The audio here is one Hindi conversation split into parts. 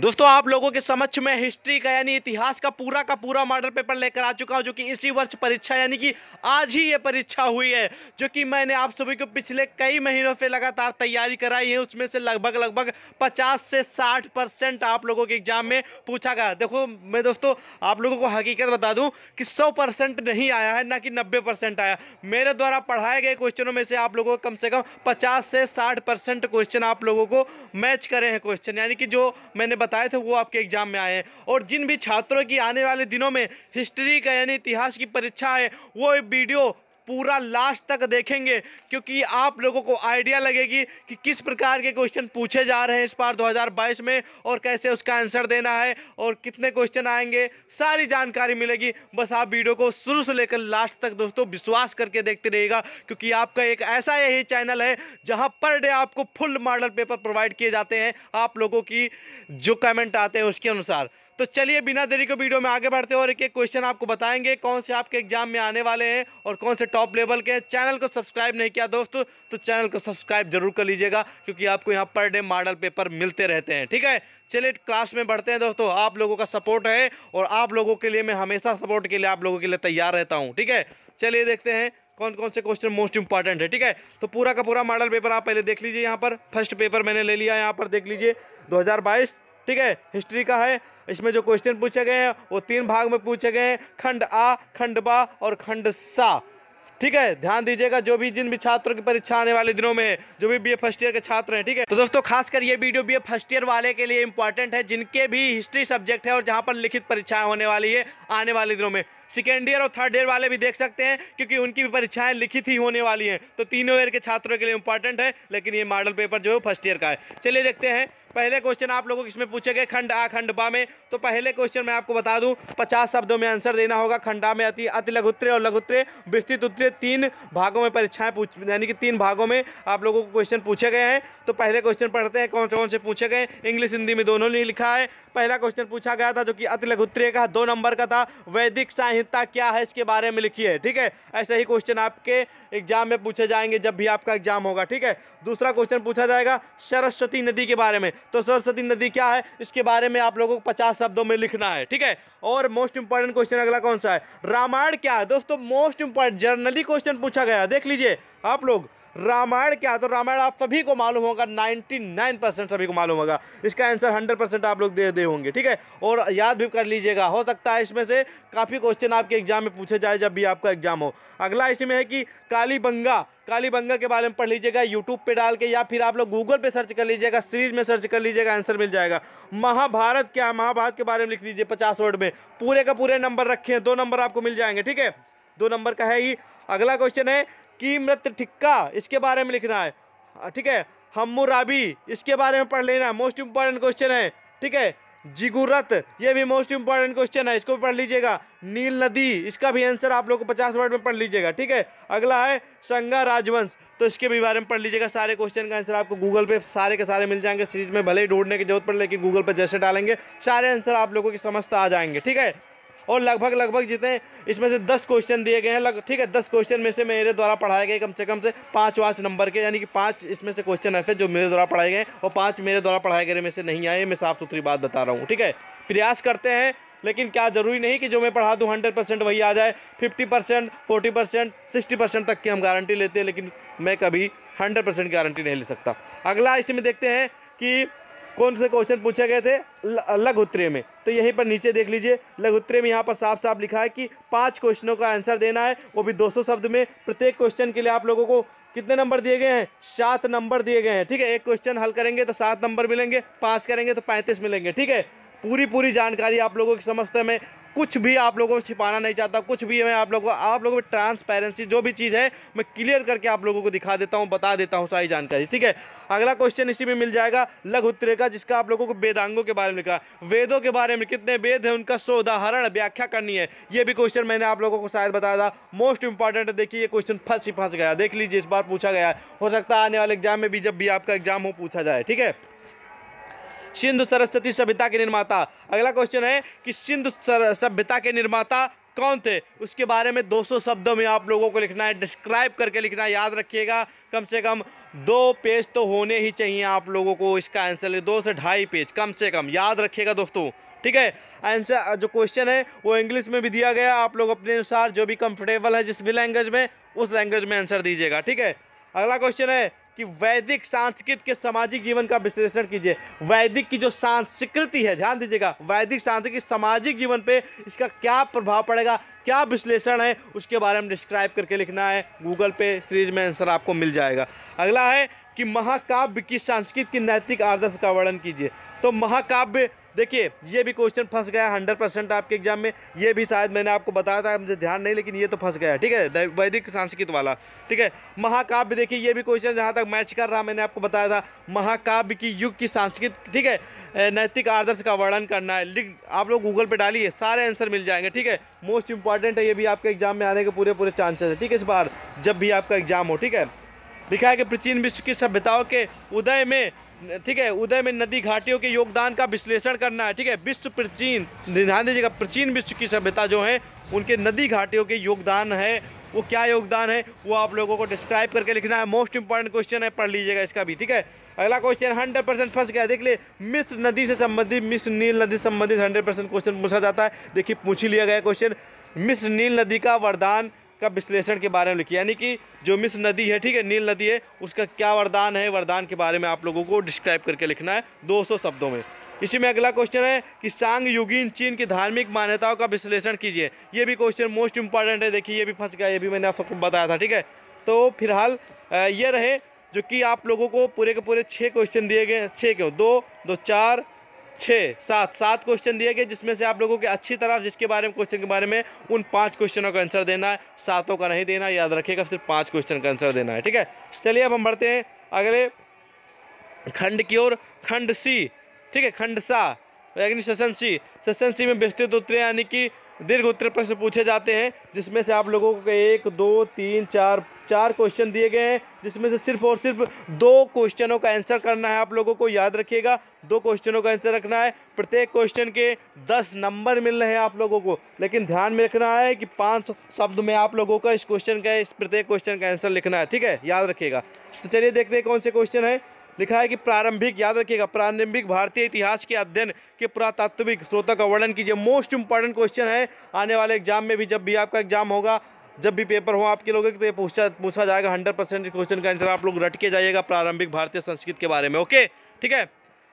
दोस्तों आप लोगों के समक्ष में हिस्ट्री का यानी इतिहास का पूरा का पूरा मॉडल पेपर लेकर आ चुका हूं जो कि इसी वर्ष परीक्षा यानी कि आज ही ये परीक्षा हुई है जो कि मैंने आप सभी को पिछले कई महीनों से लगातार तैयारी कराई है उसमें से लगभग लगभग 50 से 60 परसेंट आप लोगों के एग्जाम में पूछा गया देखो मैं दोस्तों आप लोगों को हकीकत बता दूँ कि सौ नहीं आया है ना कि नब्बे आया मेरे द्वारा पढ़ाए गए क्वेश्चनों में से आप लोगों को कम से कम पचास से साठ क्वेश्चन आप लोगों को मैच करे हैं क्वेश्चन यानी कि जो मैंने बताए थे वो आपके एग्ज़ाम में आए हैं और जिन भी छात्रों की आने वाले दिनों में हिस्ट्री का यानी इतिहास की परीक्षा है वो वीडियो पूरा लास्ट तक देखेंगे क्योंकि आप लोगों को आइडिया लगेगी कि किस प्रकार के क्वेश्चन पूछे जा रहे हैं इस बार 2022 में और कैसे उसका आंसर देना है और कितने क्वेश्चन आएंगे सारी जानकारी मिलेगी बस आप वीडियो को शुरू से लेकर लास्ट तक दोस्तों विश्वास करके देखते रहिएगा क्योंकि आपका एक ऐसा यही चैनल है जहाँ पर डे आपको फुल मॉडल पेपर प्रोवाइड किए जाते हैं आप लोगों की जो कमेंट आते हैं उसके अनुसार तो चलिए बिना देरी के वीडियो में आगे बढ़ते हैं और एक एक क्वेश्चन आपको बताएंगे कौन से आपके एग्जाम में आने वाले हैं और कौन से टॉप लेवल के हैं चैनल को सब्सक्राइब नहीं किया दोस्तों तो चैनल को सब्सक्राइब जरूर कर लीजिएगा क्योंकि आपको यहाँ पर डे मॉडल पेपर मिलते रहते हैं ठीक है चलिए क्लास में बढ़ते हैं दोस्तों आप लोगों का सपोर्ट है और आप लोगों के लिए मैं हमेशा सपोर्ट के लिए आप लोगों के लिए तैयार रहता हूँ ठीक है चलिए देखते हैं कौन कौन से क्वेश्चन मोस्ट इंपॉर्टेंट है ठीक है तो पूरा का पूरा मॉडल पेपर आप पहले देख लीजिए यहाँ पर फर्स्ट पेपर मैंने ले लिया यहाँ पर देख लीजिए 2022 ठीक है हिस्ट्री का है इसमें जो क्वेश्चन पूछे गए हैं वो तीन भाग में पूछे गए हैं खंड आ खंड बा और खंड सा ठीक है ध्यान दीजिएगा जो भी जिन भी छात्रों की परीक्षा आने वाले दिनों में जो भी बीए फर्स्ट ईयर के छात्र हैं ठीक है तो दोस्तों खासकर ये वीडियो बीए फर्स्ट ईयर वाले के लिए इंपॉर्टेंट है जिनके भी हिस्ट्री सब्जेक्ट है और जहाँ पर लिखित परीक्षाएं होने वाली है आने वाले दिनों में सेकेंड ईयर और थर्ड ईयर वाले भी देख सकते हैं क्योंकि उनकी भी परीक्षाएं लिखित ही होने वाली हैं तो तीनों ईयर के छात्रों के लिए इंपॉर्टेंट है लेकिन ये मॉडल पेपर जो है फर्स्ट ईयर का है चलिए देखते हैं पहले क्वेश्चन आप लोगों को इसमें पूछे गए खंड आ खंड बा में तो पहले क्वेश्चन मैं आपको बता दूं पचास शब्दों में आंसर देना होगा खंडा में अति अति लघुत्र और लघुत्र विस्तृत उत्तरे तीन भागों में परीक्षाएं पूछ यानी कि तीन भागों में आप लोगों को क्वेश्चन पूछे गए हैं तो पहले क्वेश्चन पढ़ते हैं कौन से कौन से पूछे गए इंग्लिश हिंदी में दोनों ने लिखा है पहला क्वेश्चन पूछा गया था जो कि अति लघुत्तरे का दो नंबर का था वैदिक संहिता क्या है इसके बारे में लिखी है ठीक है ऐसे ही क्वेश्चन आपके एग्जाम में पूछे जाएंगे जब भी आपका एग्जाम होगा ठीक है दूसरा क्वेश्चन पूछा जाएगा सरस्वती नदी के बारे में तो सरस्वती नदी क्या है इसके बारे में आप लोगों को पचास शब्दों में लिखना है ठीक है और मोस्ट इंपॉर्टेंट क्वेश्चन अगला कौन सा है रामायण क्या है दोस्तों मोस्ट इंपॉर्टेंट जर्नली क्वेश्चन पूछा गया देख लीजिए आप लोग रामायण क्या तो रामायण आप सभी को मालूम होगा 99 परसेंट सभी को मालूम होगा इसका आंसर 100 परसेंट आप लोग दे दे होंगे ठीक है और याद भी कर लीजिएगा हो सकता है इसमें से काफ़ी क्वेश्चन आपके एग्जाम में पूछे जाए जब भी आपका एग्जाम हो अगला इसी में है कि कालीबंगा कालीबंगा के बारे में पढ़ लीजिएगा यूट्यूब पे डाल के या फिर आप लोग गूगल पे सर्च कर लीजिएगा सीरीज में सर्च कर लीजिएगा आंसर मिल जाएगा महाभारत क्या है महाभारत के बारे में लिख लीजिए पचास वर्ड में पूरे का पूरे नंबर रखे हैं दो नंबर आपको मिल जाएंगे ठीक है दो नंबर का है ही अगला क्वेश्चन है की मृत ठिक्का इसके बारे में लिखना है हाँ, ठीक है हमुराबी इसके बारे में पढ़ लेना मोस्ट इंपॉर्टेंट क्वेश्चन है ठीक है जिगुरत ये भी मोस्ट इंपॉर्टेंट क्वेश्चन है इसको भी पढ़ लीजिएगा नील नदी इसका भी आंसर आप लोग को पचास वर्ड में पढ़ लीजिएगा ठीक है अगला है संगा राजवंश तो इसके भी बारे में पढ़ लीजिएगा सारे क्वेश्चन का आंसर आपको गूगल पे सारे के सारे मिल जाएंगे सीरीज में भले ही ढूंढने की जरूरत पड़े लेकिन गूगल पर जैसे डालेंगे सारे आंसर आप लोगों की समझता आ जाएंगे ठीक है और लगभग लगभग जितने इसमें से दस क्वेश्चन दिए गए हैं लग ठीक है दस क्वेश्चन में से मेरे द्वारा पढ़ाए गए कम से कम से पाँच वाँच नंबर के यानी कि पाँच इसमें से क्वेश्चन ऐसे जो मेरे द्वारा पढ़ाए गए और पाँच मेरे द्वारा पढ़ाए गए में से नहीं आए मैं साफ़ सुथरी बात बता रहा हूँ ठीक है प्रयास करते हैं लेकिन क्या ज़रूरी नहीं कि जो मैं पढ़ा दूँ हंड्रेड परसेंट वही आ जाए fifty percent forty percent sixty percent तक की हम गारंटी लेते हैं लेकिन मैं कभी हंड्रेड परसेंट गारंटी नहीं ले सकता अगला इसमें देखते हैं कि कौन से क्वेश्चन पूछे गए थे लघुत्तरे में तो यहीं पर नीचे देख लीजिए लघुत्तरे में यहाँ पर साफ साफ लिखा है कि पाँच क्वेश्चनों का आंसर देना है वो भी 200 शब्द में प्रत्येक क्वेश्चन के लिए आप लोगों को कितने नंबर दिए गए हैं सात नंबर दिए गए हैं ठीक है एक क्वेश्चन हल करेंगे तो सात नंबर मिलेंगे पाँच करेंगे तो पैंतीस मिलेंगे ठीक है पूरी पूरी जानकारी आप लोगों की समझते में कुछ भी आप लोगों को छिपाना नहीं चाहता कुछ भी मैं आप लोगों को आप लोगों में ट्रांसपेरेंसी जो भी चीज़ है मैं क्लियर करके आप लोगों को दिखा देता हूँ बता देता हूँ सारी जानकारी ठीक है अगला क्वेश्चन इसी में मिल जाएगा लघु का जिसका आप लोगों को वेदांगों के बारे में लिखा वेदों के बारे में कितने वेद हैं उनका सोदाहरण व्याख्या करनी है ये भी क्वेश्चन मैंने आप लोगों को शायद बताया था मोस्ट इंपॉर्टेंट देखिए ये क्वेश्चन फंस ही फंस गया देख लीजिए इस बार पूछा गया हो सकता है आने वाले एग्जाम में भी जब भी आपका एग्जाम हो पूछा जाए ठीक है सिंधु सरस्वती सभ्यता के निर्माता अगला क्वेश्चन है कि सिंधु सभ्यता के निर्माता कौन थे उसके बारे में 200 शब्दों में आप लोगों को लिखना है डिस्क्राइब करके लिखना है याद रखिएगा कम से कम दो पेज तो होने ही चाहिए आप लोगों को इसका आंसर ले दो से ढाई पेज कम से कम याद रखिएगा दोस्तों ठीक है आंसर जो क्वेश्चन है वो इंग्लिश में भी दिया गया आप लोग अपने अनुसार जो भी कंफर्टेबल है जिस भी लैंग्वेज में उस लैंग्वेज में आंसर दीजिएगा ठीक है अगला क्वेश्चन है कि वैदिक सांस्कृत के सामाजिक जीवन का विश्लेषण कीजिए वैदिक की जो सांस्कृति है ध्यान दीजिएगा वैदिक सांस्कृतिक सामाजिक जीवन पे इसका क्या प्रभाव पड़ेगा क्या विश्लेषण है उसके बारे में डिस्क्राइब करके लिखना है गूगल पे सीरीज में आंसर आपको मिल जाएगा अगला है कि महाकाव्य की संस्कृत की नैतिक आदर्श का वर्णन कीजिए तो महाकाव्य देखिए ये भी क्वेश्चन फंस गया हंड्रेड परसेंट आपके एग्जाम में ये भी शायद मैंने आपको बताया था मुझे ध्यान नहीं लेकिन ये तो फंस गया ठीक है वैदिक संस्कृत वाला ठीक है महाकाव्य देखिए ये भी क्वेश्चन जहाँ तक मैच कर रहा मैंने आपको बताया था महाकाव्य की युग की सांस्कृत ठीक है नैतिक आदर्श का वर्णन करना है आप लोग गूगल पर डालिए सारे आंसर मिल जाएंगे ठीक है मोस्ट इंपॉर्टेंट है ये भी आपके एग्जाम में आने के पूरे पूरे चांसेस है ठीक है इस बार जब भी आपका एग्जाम हो ठीक है लिखा है कि प्राचीन विश्व की सभ्यताओं के उदय में ठीक है उदय में नदी घाटियों के योगदान का विश्लेषण करना है ठीक है विश्व प्राचीन ध्यान दीजिएगा प्राचीन विश्व की सभ्यता जो है उनके नदी घाटियों के योगदान है वो क्या योगदान है वो आप लोगों को डिस्क्राइब करके लिखना है मोस्ट इंपॉर्टेंट क्वेश्चन है पढ़ लीजिएगा इसका भी ठीक है अगला क्वेश्चन हंड्रेड परसेंट फंस गया देख ले मिस नदी से संबंधित मिस नील नदी संबंधित हंड्रेड परसेंट क्वेश्चन पूछा जाता है देखिए पूछ ही लिया गया क्वेश्चन मिस नील नदी का वरदान का विश्लेषण के बारे में लिखिए यानी कि जो मिस नदी है ठीक है नील नदी है उसका क्या वरदान है वरदान के बारे में आप लोगों को डिस्क्राइब करके लिखना है 200 शब्दों में इसी में अगला क्वेश्चन है कि सांग युगीन चीन की धार्मिक मान्यताओं का विश्लेषण कीजिए ये भी क्वेश्चन मोस्ट इंपॉर्टेंट है देखिए ये भी फंस गया ये भी मैंने आपको बताया था ठीक है तो फिलहाल ये रहे जो कि आप लोगों को पूरे के पूरे छः क्वेश्चन दिए गए छः क्यों दो दो चार छः सात सात क्वेश्चन दिए गए जिसमें से आप लोगों के अच्छी तरह जिसके बारे में क्वेश्चन के बारे में उन पांच क्वेश्चनों का आंसर देना है सातों का नहीं देना याद रखिएगा सिर्फ पांच क्वेश्चन का आंसर देना है ठीक है चलिए अब हम बढ़ते हैं अगले खंड की ओर खंड सी ठीक है खंड सा यानी सेशन सी सेशन सी में विस्तृत उत्तर यानी कि दीर्घ उत्तर प्रश्न पूछे जाते हैं जिसमें से आप लोगों को एक दो तीन चार चार क्वेश्चन दिए गए हैं जिसमें से सिर्फ और सिर्फ दो क्वेश्चनों का आंसर करना है आप लोगों को याद रखिएगा दो क्वेश्चनों का आंसर रखना है प्रत्येक क्वेश्चन के दस नंबर मिल रहे हैं आप लोगों को लेकिन ध्यान में रखना है कि पाँच शब्द में आप लोगों का इस क्वेश्चन का इस प्रत्येक क्वेश्चन का आंसर लिखना है ठीक है याद रखिएगा तो चलिए देखते हैं कौन से क्वेश्चन है लिखा है कि प्रारंभिक याद रखिएगा प्रारंभिक भारतीय इतिहास के अध्ययन के पुरातात्विक स्रोतों का वर्णन कीजिए मोस्ट इंपॉर्टेंट क्वेश्चन है आने वाले एग्जाम में भी जब भी आपका एग्जाम होगा जब भी पेपर हो आपके लोगों के तो ये पूछा पूछा जाएगा हंड्रेड परसेंट क्वेश्चन का आंसर आप लोग रट के जाइएगा प्रारंभिक भारतीय संस्कृत के बारे में ओके ठीक है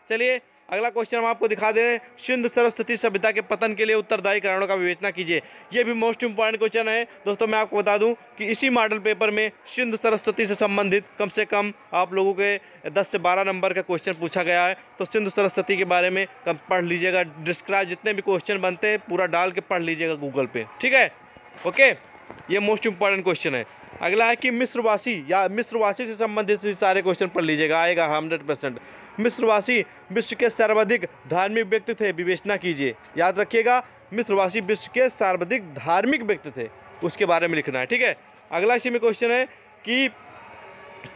चलिए अगला क्वेश्चन हम आपको दिखा दे रहे हैं सिंध सरस्वती सभ्यता के पतन के लिए उत्तरदायी कारणों का विवेचना कीजिए ये भी मोस्ट इंपॉर्टेंट क्वेश्चन है दोस्तों मैं आपको बता दूं कि इसी मॉडल पेपर में सिंध सरस्वती से संबंधित कम से कम आप लोगों के 10 से 12 नंबर का क्वेश्चन पूछा गया है तो सिंध सरस्वती के बारे में कम पढ़ लीजिएगा डिस्क्राइब जितने भी क्वेश्चन बनते हैं पूरा डाल के पढ़ लीजिएगा गूगल पर ठीक है ओके ये मोस्ट इंपॉर्टेंट क्वेश्चन है अगला है कि मिस्रवासी या मिस्रवासी से संबंधित सारे क्वेश्चन पढ़ लीजिएगा आएगा हंड्रेड परसेंट मिस्रवासी विश्व के सर्वाधिक धार्मिक व्यक्ति थे विवेचना कीजिए याद रखिएगा मिस्रवासी विश्व के सर्वाधिक धार्मिक व्यक्ति थे उसके बारे में लिखना है ठीक है अगला इसी में क्वेश्चन है कि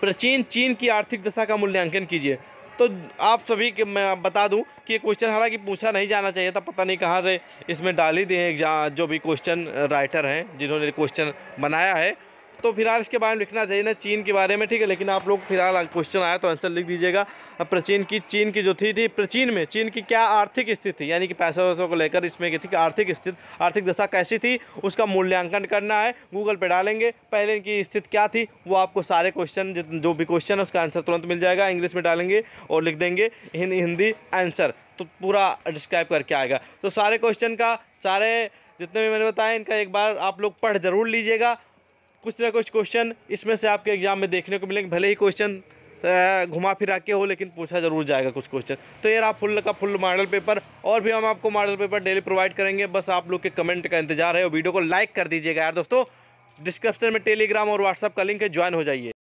प्राचीन चीन की आर्थिक दशा का मूल्यांकन कीजिए तो आप सभी के मैं बता दूं कि ये क्वेश्चन हालांकि पूछा नहीं जाना चाहिए था पता नहीं कहाँ से इसमें डाल ही दिए एग्जाम जो भी क्वेश्चन राइटर हैं जिन्होंने क्वेश्चन बनाया है तो फिलहाल इसके बारे में लिखना चाहिए ना चीन के बारे में ठीक है लेकिन आप लोग फिलहाल क्वेश्चन आया तो आंसर लिख दीजिएगा प्राचीन की चीन की जो थी थी प्राचीन में चीन की क्या आर्थिक स्थिति यानी कि पैसा वैसों को लेकर इसमें की थी कि आर्थिक स्थिति आर्थिक दशा कैसी थी उसका मूल्यांकन करना है गूगल पर डालेंगे पहले इनकी स्थिति क्या थी वो आपको सारे क्वेश्चन जो भी क्वेश्चन है उसका आंसर तुरंत मिल जाएगा इंग्लिश में डालेंगे और लिख देंगे हिंदी आंसर तो पूरा डिस्क्राइब करके आएगा तो सारे क्वेश्चन का सारे जितने भी मैंने बताया इनका एक बार आप लोग पढ़ जरूर लीजिएगा कुछ ना कुछ क्वेश्चन इसमें से आपके एग्ज़ाम में देखने को मिलेंगे भले ही क्वेश्चन घुमा फिरा के हो लेकिन पूछा ज़रूर जाएगा कुछ क्वेश्चन तो यार आप फुल का फुल मॉडल पेपर और भी हम आपको मॉडल पेपर डेली प्रोवाइड करेंगे बस आप लोग के कमेंट का इंतजार है और वीडियो को लाइक कर दीजिएगा यार दोस्तों डिस्क्रिप्शन में टेलीग्राम और व्हाट्सअप का लिंक है ज्वाइन हो जाइए